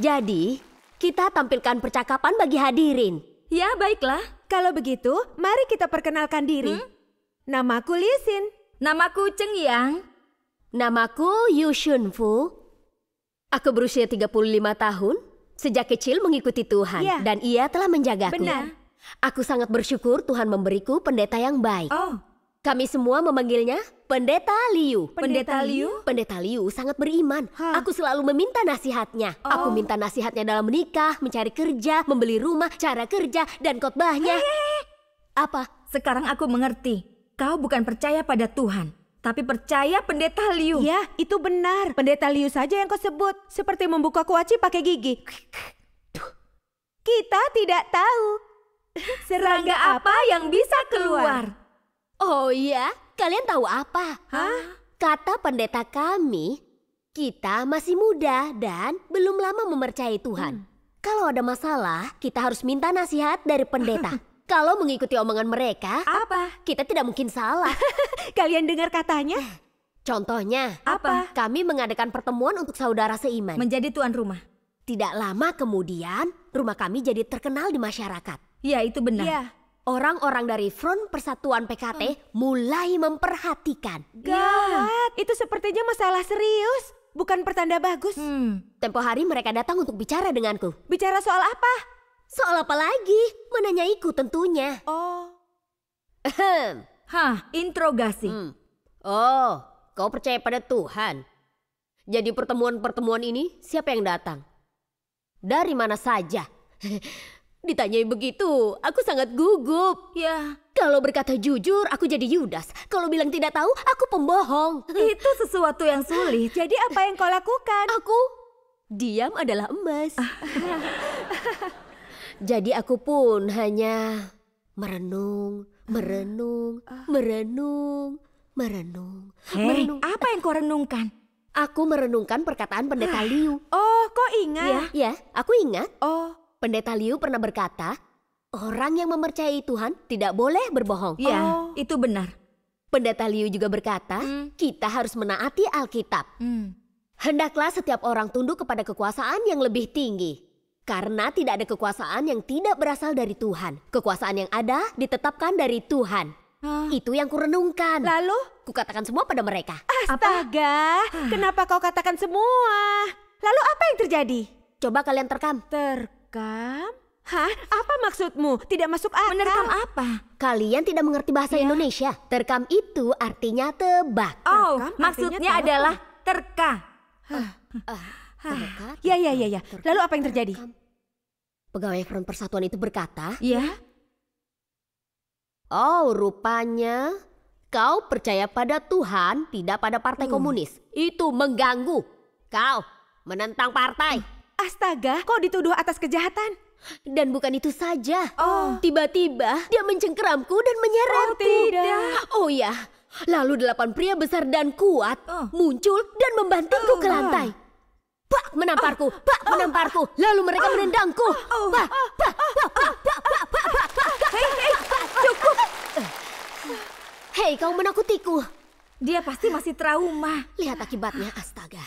Jadi, kita tampilkan percakapan bagi hadirin. Ya, baiklah. Kalau begitu, mari kita perkenalkan diri. Hmm? Namaku Lisin. Namaku Cheng Yang. Namaku Yu Shunfu. Aku berusia 35 tahun. Sejak kecil mengikuti Tuhan ya. dan ia telah menjagaku. Benar. Aku sangat bersyukur Tuhan memberiku pendeta yang baik. Oh, kami semua memanggilnya Pendeta Liu. Pendeta Liu? Pendeta Liu sangat beriman. Aku selalu meminta nasihatnya. Oh. Aku minta nasihatnya dalam menikah, mencari kerja, membeli rumah, cara kerja, dan kotbahnya. Apa? Sekarang aku mengerti. Kau bukan percaya pada Tuhan, tapi percaya Pendeta Liu. Ya, itu benar. Pendeta Liu saja yang kau sebut. Seperti membuka kuaci pakai gigi. Kita tidak tahu. Serangga apa yang bisa keluar? Oh iya, kalian tahu apa? Hah? Kata pendeta kami, kita masih muda dan belum lama mempercayai Tuhan. Hmm. Kalau ada masalah, kita harus minta nasihat dari pendeta. Kalau mengikuti omongan mereka, apa? Kita tidak mungkin salah. Kalian dengar katanya? Contohnya, apa? Kami mengadakan pertemuan untuk saudara seiman. Menjadi tuan rumah. Tidak lama kemudian, rumah kami jadi terkenal di masyarakat. Ya, itu benar. Ya. Orang-orang dari Front Persatuan PKT hmm. mulai memperhatikan. Iya. Gawat, itu sepertinya masalah serius. Bukan pertanda bagus. Hmm. Tempo hari mereka datang untuk bicara denganku. Bicara soal apa? Soal apa lagi? Menanyaiku tentunya. Oh. Hah, interogasi. Hmm. Oh, kau percaya pada Tuhan. Jadi pertemuan-pertemuan ini siapa yang datang? Dari mana saja? Ditanyai begitu, aku sangat gugup. Ya, kalau berkata jujur, aku jadi Yudas. Kalau bilang tidak tahu, aku pembohong. Itu sesuatu yang sulit. Jadi apa yang kau lakukan? Aku diam adalah emas. jadi aku pun hanya merenung, merenung, merenung, merenung. Hey, eh, merenung. apa yang kau renungkan? Aku merenungkan perkataan pendeta ah. Liu. Oh, kau ingat? Ya, ya, aku ingat. Oh, Pendeta Liu pernah berkata, orang yang mempercayai Tuhan tidak boleh berbohong. Ya, oh. itu benar. Pendeta Liu juga berkata, hmm. kita harus menaati Alkitab. Hmm. Hendaklah setiap orang tunduk kepada kekuasaan yang lebih tinggi. Karena tidak ada kekuasaan yang tidak berasal dari Tuhan. Kekuasaan yang ada ditetapkan dari Tuhan. Huh? Ah. Itu yang kurenungkan. Lalu? Kukatakan semua pada mereka. Astaga, Apa? Ah. kenapa kau katakan semua? Lalu apa yang terjadi? Coba kalian terkam. Terkam. Merekam? Hah? Apa maksudmu? Tidak masuk akal. Menerkam apa? Kalian tidak mengerti bahasa ya. Indonesia. Terkam itu artinya tebak. Oh, Terkam oh, maksudnya adalah terka. Huh. Uh, ah, ah, terka, ya, ya, ya, ya. Lalu apa yang terjadi? Terkam. Pegawai Front Persatuan itu berkata, ya. "Ya. Oh, rupanya kau percaya pada Tuhan, tidak pada Partai hmm. Komunis. Itu mengganggu. Kau menentang partai." Hmm. Astaga, kau dituduh atas kejahatan. Dan bukan itu saja. Oh. Tiba-tiba dia mencengkeramku dan menyeretku. Oh, tidak. Oh ya, lalu delapan pria besar dan kuat oh. muncul dan membantingku ke lantai. Pak menamparku, pak menamparku. Lalu mereka menendangku. Pak, pak, pak, pak, pak, pak, pak, pak, pak, pak, cukup. Hei, kau menakutiku. Dia pasti masih trauma. Lihat akibatnya, astaga.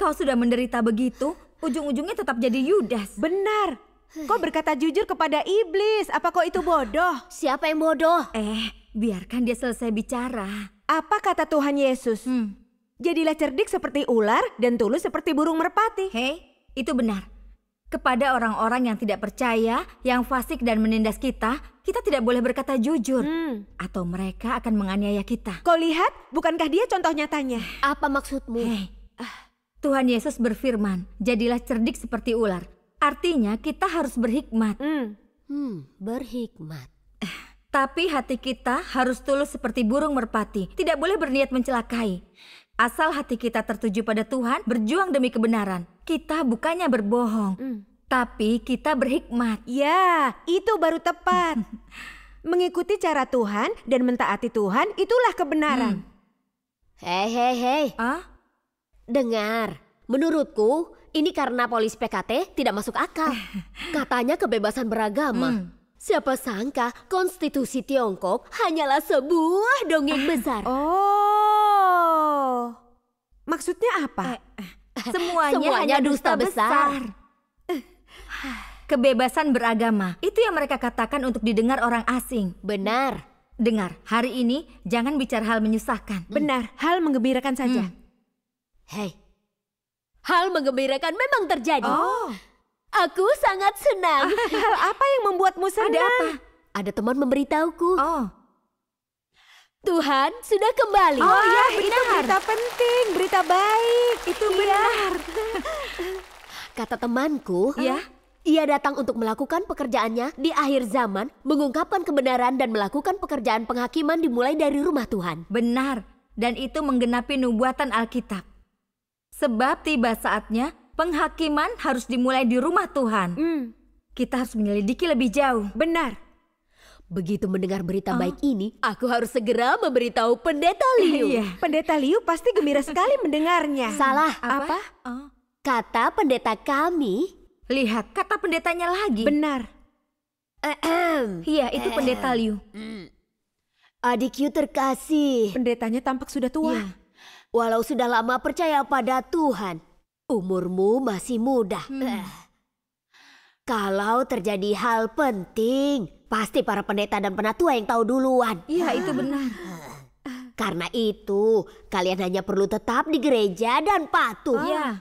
Kau sudah menderita begitu, ujung-ujungnya tetap jadi Yudas. Benar. Kau berkata jujur kepada iblis. Apa kau itu bodoh? Siapa yang bodoh? Eh, biarkan dia selesai bicara. Apa kata Tuhan Yesus? Hmm. Jadilah cerdik seperti ular dan tulus seperti burung merpati. Hei, itu benar. Kepada orang-orang yang tidak percaya, yang fasik dan menindas kita, kita tidak boleh berkata jujur. Hmm. Atau mereka akan menganiaya kita. Kau lihat, bukankah dia contoh nyatanya? Apa maksudmu? Hei, Tuhan Yesus berfirman, "Jadilah cerdik seperti ular." Artinya, kita harus berhikmat. Hmm, hmm berhikmat. tapi hati kita harus tulus seperti burung merpati, tidak boleh berniat mencelakai. Asal hati kita tertuju pada Tuhan, berjuang demi kebenaran. Kita bukannya berbohong, hmm. tapi kita berhikmat. Ya, itu baru tepat. Mengikuti cara Tuhan dan mentaati Tuhan, itulah kebenaran. Hmm. Hei, hei, hei. Huh? Ah? Dengar, menurutku ini karena polis PKT tidak masuk akal. Katanya kebebasan beragama. Hmm. Siapa sangka konstitusi Tiongkok hanyalah sebuah dongeng besar. Oh. Maksudnya apa? Eh, eh. semuanya, semuanya hanya dusta, dusta besar. besar. Kebebasan beragama, itu yang mereka katakan untuk didengar orang asing. Benar. Dengar, hari ini jangan bicara hal menyusahkan. Benar, hal menggembirakan saja. Hmm. Hei, hal menggembirakan memang terjadi. Oh. Aku sangat senang. Hal apa yang membuatmu senang? Ada apa? Ada teman memberitahuku. Oh. Tuhan sudah kembali. Oh iya, ah, itu berita penting, berita baik. Itu iya. benar. Kata temanku, ya. Ia datang untuk melakukan pekerjaannya di akhir zaman, mengungkapkan kebenaran dan melakukan pekerjaan penghakiman dimulai dari rumah Tuhan. Benar, dan itu menggenapi nubuatan Alkitab. Sebab tiba saatnya penghakiman harus dimulai di rumah Tuhan. Mm. Kita harus menyelidiki lebih jauh. Benar. Begitu mendengar berita oh. baik ini, aku harus segera memberitahu Pendeta Liu. Iya. Pendeta Liu pasti gembira sekali mendengarnya. Salah. Apa? Apa? Oh. Kata pendeta kami. Lihat, kata pendetanya lagi. Benar. Iya, itu pendeta Liu. Hmm. Adikku terkasih. Pendetanya tampak sudah tua. Ya. Walau sudah lama percaya pada Tuhan, umurmu masih muda. Hmm. Kalau terjadi hal penting, pasti para pendeta dan penatua yang tahu duluan. Iya, itu benar. Karena itu, kalian hanya perlu tetap di gereja dan patuh. Oh.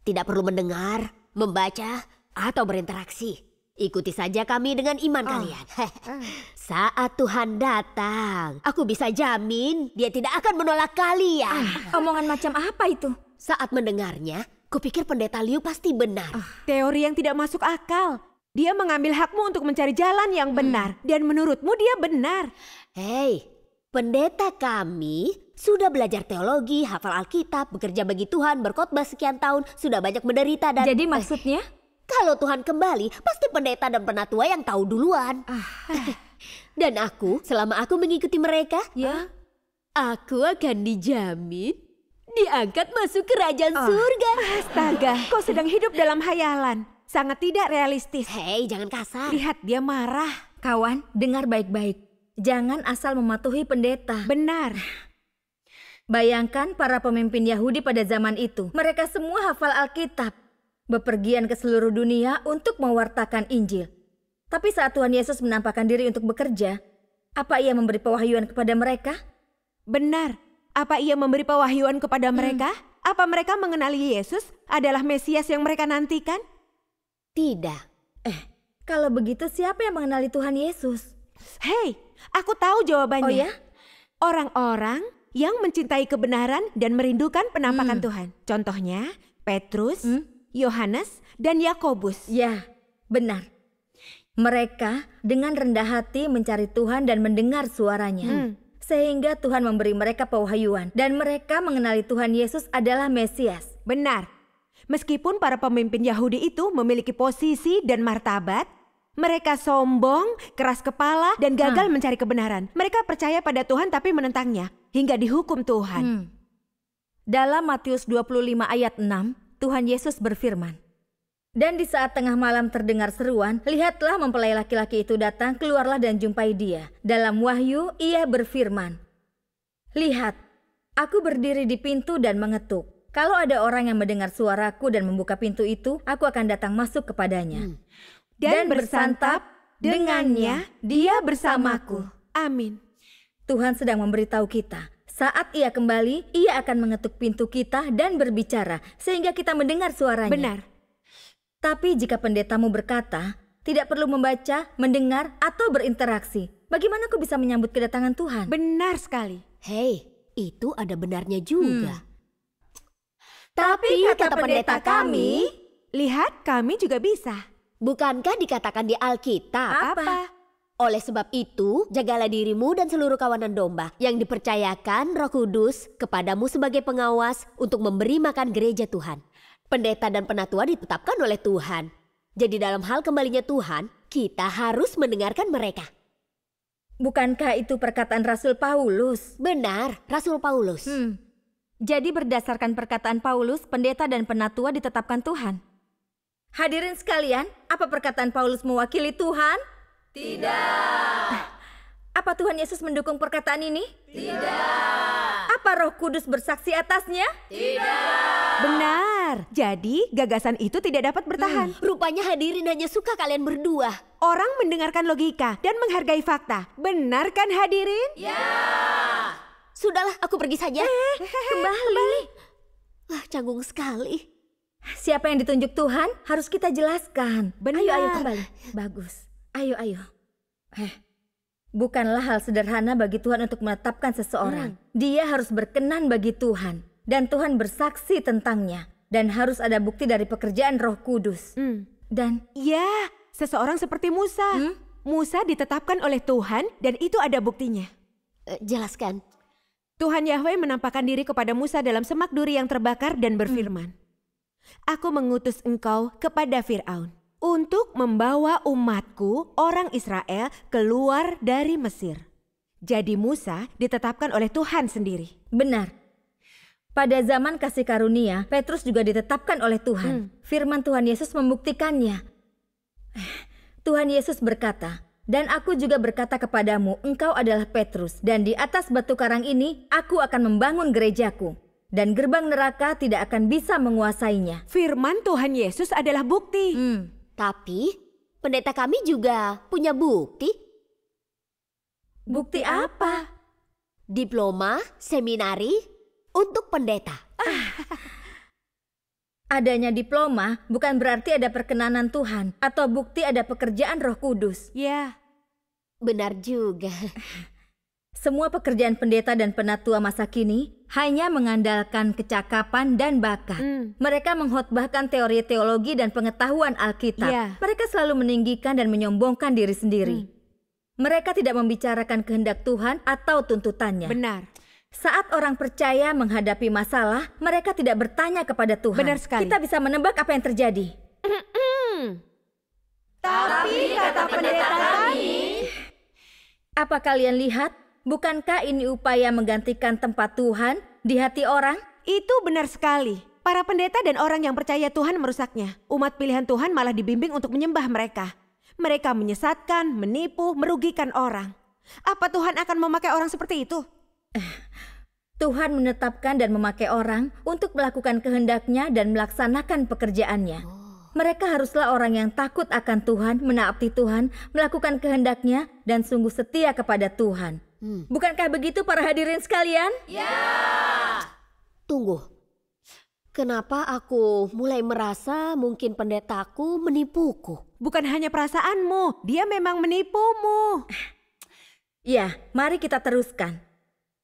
Tidak perlu mendengar, membaca, atau berinteraksi. Ikuti saja kami dengan iman oh. kalian. Ah. Saat Tuhan datang, aku bisa jamin dia tidak akan menolak kalian. Ah, omongan macam apa itu? Saat mendengarnya, kupikir pendeta Liu pasti benar. Oh. Teori yang tidak masuk akal. Dia mengambil hakmu untuk mencari jalan yang hmm. benar. Hmm. Dan menurutmu dia benar. Hei, pendeta kami sudah belajar teologi, hafal Alkitab, bekerja bagi Tuhan, berkhotbah sekian tahun, sudah banyak menderita dan... Jadi maksudnya? Kalau Tuhan kembali, pasti pendeta dan penatua yang tahu duluan. Ah. Dan aku, selama aku mengikuti mereka, ya, aku akan dijamin diangkat masuk kerajaan oh. surga. Astaga, kau sedang hidup dalam hayalan. Sangat tidak realistis. Hei, jangan kasar. Lihat dia marah. Kawan, dengar baik-baik. Jangan asal mematuhi pendeta. Benar. Bayangkan para pemimpin Yahudi pada zaman itu. Mereka semua hafal Alkitab bepergian ke seluruh dunia untuk mewartakan Injil. Tapi saat Tuhan Yesus menampakkan diri untuk bekerja, apa ia memberi pewahyuan kepada mereka? Benar. Apa ia memberi pewahyuan kepada hmm. mereka? Hmm. Apa mereka mengenali Yesus adalah Mesias yang mereka nantikan? Tidak. Eh, kalau begitu siapa yang mengenali Tuhan Yesus? Hei, aku tahu jawabannya. Oh ya? Orang-orang yang mencintai kebenaran dan merindukan penampakan hmm. Tuhan. Contohnya, Petrus, hmm? Yohanes, dan Yakobus. Ya, benar. Mereka dengan rendah hati mencari Tuhan dan mendengar suaranya. Hmm. Sehingga Tuhan memberi mereka pewahyuan dan mereka mengenali Tuhan Yesus adalah Mesias. Benar. Meskipun para pemimpin Yahudi itu memiliki posisi dan martabat, mereka sombong, keras kepala, dan gagal hmm. mencari kebenaran. Mereka percaya pada Tuhan tapi menentangnya hingga dihukum Tuhan. Hmm. Dalam Matius 25 ayat 6, Tuhan Yesus berfirman, dan di saat tengah malam terdengar seruan, lihatlah mempelai laki-laki itu datang, keluarlah dan jumpai dia. Dalam wahyu, ia berfirman, Lihat, aku berdiri di pintu dan mengetuk. Kalau ada orang yang mendengar suaraku dan membuka pintu itu, aku akan datang masuk kepadanya. Hmm. Dan, dan bersantap dengannya, dia bersamaku. Amin. Tuhan sedang memberitahu kita saat ia kembali, ia akan mengetuk pintu kita dan berbicara sehingga kita mendengar suaranya. Benar. Tapi jika pendetamu berkata, tidak perlu membaca, mendengar, atau berinteraksi. Bagaimana aku bisa menyambut kedatangan Tuhan? Benar sekali. Hei, itu ada benarnya juga. Hmm. Tapi kata, kata pendeta kami, lihat kami juga bisa. Bukankah dikatakan di Alkitab? apa? Oleh sebab itu, jagalah dirimu dan seluruh kawanan domba yang dipercayakan Roh Kudus kepadamu sebagai pengawas untuk memberi makan gereja Tuhan. Pendeta dan penatua ditetapkan oleh Tuhan. Jadi dalam hal kembalinya Tuhan, kita harus mendengarkan mereka. Bukankah itu perkataan Rasul Paulus? Benar, Rasul Paulus. Hmm. Jadi berdasarkan perkataan Paulus, pendeta dan penatua ditetapkan Tuhan. Hadirin sekalian, apa perkataan Paulus mewakili Tuhan? Tidak. Apa Tuhan Yesus mendukung perkataan ini? Tidak. Apa Roh Kudus bersaksi atasnya? Tidak. Benar. Jadi gagasan itu tidak dapat bertahan. Hmm, rupanya hadirin hanya suka kalian berdua. Orang mendengarkan logika dan menghargai fakta. Benar kan hadirin? Ya. Sudahlah, aku pergi saja. Eh, kembali. kembali. Wah, canggung sekali. Siapa yang ditunjuk Tuhan harus kita jelaskan. Benar. Ayo, ayo kembali. Bagus. Ayo, ayo. Eh, bukanlah hal sederhana bagi Tuhan untuk menetapkan seseorang. Hmm. Dia harus berkenan bagi Tuhan. Dan Tuhan bersaksi tentangnya. Dan harus ada bukti dari pekerjaan roh kudus. Hmm. Dan... Ya, seseorang seperti Musa. Hmm? Musa ditetapkan oleh Tuhan dan itu ada buktinya. Uh, jelaskan. Tuhan Yahweh menampakkan diri kepada Musa dalam semak duri yang terbakar dan berfirman. Hmm. Aku mengutus engkau kepada Fir'aun untuk membawa umatku, orang Israel, keluar dari Mesir. Jadi Musa ditetapkan oleh Tuhan sendiri. Benar. Pada zaman kasih karunia, Petrus juga ditetapkan oleh Tuhan. Hmm. Firman Tuhan Yesus membuktikannya. Tuhan Yesus berkata, "Dan aku juga berkata kepadamu, engkau adalah Petrus, dan di atas batu karang ini aku akan membangun gerejaku." Dan gerbang neraka tidak akan bisa menguasainya. Firman Tuhan Yesus adalah bukti. Hmm. Tapi pendeta kami juga punya bukti. Bukti apa? Diploma seminari untuk pendeta. Ah. Adanya diploma bukan berarti ada perkenanan Tuhan atau bukti ada pekerjaan Roh Kudus. Ya, benar juga. Semua pekerjaan pendeta dan penatua masa kini hanya mengandalkan kecakapan dan bakat. Hmm. Mereka menghotbahkan teori teologi dan pengetahuan Alkitab. Yeah. Mereka selalu meninggikan dan menyombongkan diri sendiri. Hmm. Mereka tidak membicarakan kehendak Tuhan atau tuntutannya. Benar. Saat orang percaya menghadapi masalah, mereka tidak bertanya kepada Tuhan. Benar sekali. Kita bisa menebak apa yang terjadi. Tapi kata pendeta kami, apa kalian lihat Bukankah ini upaya menggantikan tempat Tuhan di hati orang? Itu benar sekali. Para pendeta dan orang yang percaya Tuhan merusaknya. Umat pilihan Tuhan malah dibimbing untuk menyembah mereka. Mereka menyesatkan, menipu, merugikan orang. Apa Tuhan akan memakai orang seperti itu? Tuhan menetapkan dan memakai orang untuk melakukan kehendaknya dan melaksanakan pekerjaannya. Mereka haruslah orang yang takut akan Tuhan, menaati Tuhan, melakukan kehendaknya, dan sungguh setia kepada Tuhan. Hmm. Bukankah begitu para hadirin sekalian? Ya. Tunggu. Kenapa aku mulai merasa mungkin pendetaku menipuku? Bukan hanya perasaanmu, dia memang menipumu. Ya, mari kita teruskan.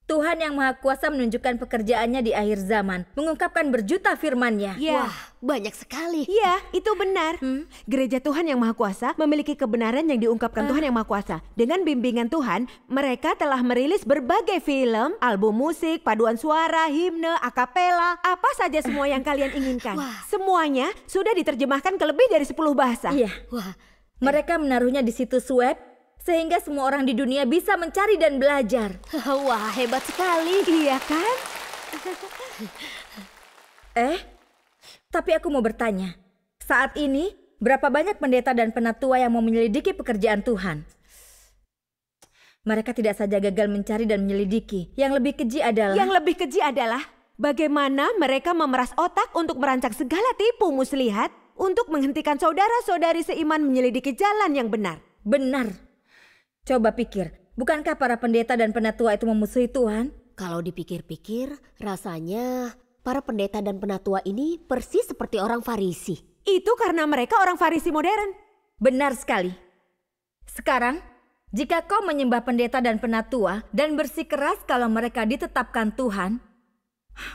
Tuhan yang Maha Kuasa menunjukkan pekerjaannya di akhir zaman, mengungkapkan berjuta firman-Nya. Ya, Wah, banyak sekali. Iya, itu benar. Hmm? Gereja Tuhan yang Maha Kuasa memiliki kebenaran yang diungkapkan uh. Tuhan yang Maha Kuasa. Dengan bimbingan Tuhan, mereka telah merilis berbagai film, album musik, paduan suara, himne, akapela, apa saja semua yang kalian inginkan. Wah. Semuanya sudah diterjemahkan ke lebih dari 10 bahasa. Iya. Wah. Mereka menaruhnya di situs web sehingga semua orang di dunia bisa mencari dan belajar. Wah, hebat sekali. Iya kan? eh, tapi aku mau bertanya. Saat ini, berapa banyak pendeta dan penatua yang mau menyelidiki pekerjaan Tuhan? Mereka tidak saja gagal mencari dan menyelidiki. Yang lebih keji adalah... Yang lebih keji adalah bagaimana mereka memeras otak untuk merancang segala tipu muslihat untuk menghentikan saudara-saudari seiman menyelidiki jalan yang benar. Benar. Coba pikir, bukankah para pendeta dan penatua itu memusuhi Tuhan? Kalau dipikir-pikir, rasanya para pendeta dan penatua ini persis seperti orang Farisi. Itu karena mereka orang Farisi modern. Benar sekali. Sekarang, jika kau menyembah pendeta dan penatua dan bersikeras kalau mereka ditetapkan Tuhan,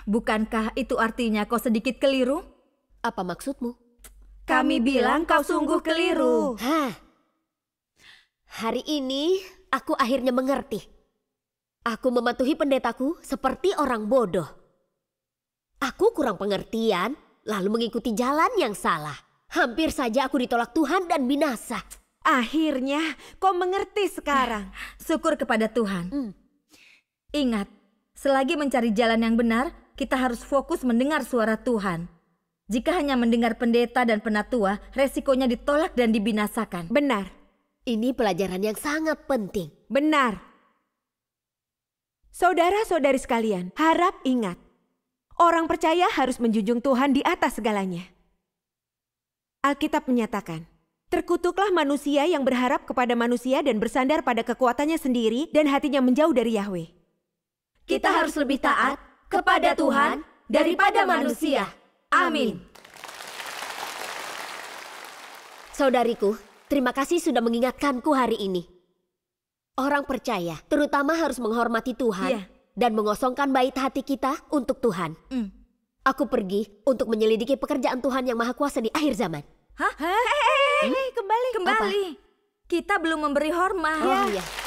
bukankah itu artinya kau sedikit keliru? Apa maksudmu? Kami bilang kau sungguh keliru. Hah, Hari ini aku akhirnya mengerti. Aku mematuhi pendetaku seperti orang bodoh. Aku kurang pengertian, lalu mengikuti jalan yang salah. Hampir saja aku ditolak Tuhan dan binasa. Akhirnya kau mengerti sekarang. Syukur kepada Tuhan. Hmm. Ingat, selagi mencari jalan yang benar, kita harus fokus mendengar suara Tuhan. Jika hanya mendengar pendeta dan penatua, resikonya ditolak dan dibinasakan. Benar. Ini pelajaran yang sangat penting. Benar. Saudara-saudari sekalian, harap ingat. Orang percaya harus menjunjung Tuhan di atas segalanya. Alkitab menyatakan, Terkutuklah manusia yang berharap kepada manusia dan bersandar pada kekuatannya sendiri dan hatinya menjauh dari Yahweh. Kita harus lebih taat kepada Tuhan daripada manusia. Amin. Saudariku, Terima kasih sudah mengingatkanku hari ini. Orang percaya, terutama harus menghormati Tuhan yeah. dan mengosongkan bait hati kita untuk Tuhan. Mm. Aku pergi untuk menyelidiki pekerjaan Tuhan yang Maha Kuasa di akhir zaman. Hah? Hei, hey, hey, hey, kembali. Kembali. Apa? Kita belum memberi hormat. Oh, ya. iya.